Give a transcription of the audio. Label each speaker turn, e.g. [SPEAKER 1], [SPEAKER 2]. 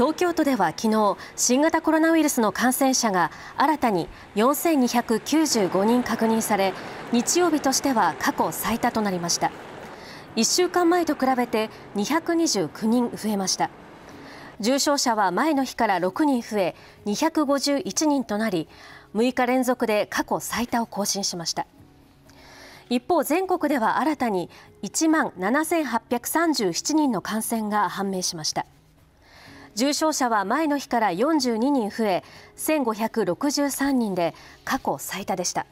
[SPEAKER 1] 東京都では昨日新型コロナウイルスの感染者が新たに4295人確認され日曜日としては過去最多となりました1週間前と比べて229人増えました重症者は前の日から6人増え251人となり6日連続で過去最多を更新しました一方全国では新たに1万7837人の感染が判明しました重症者は前の日から42人増え1563人で過去最多でした。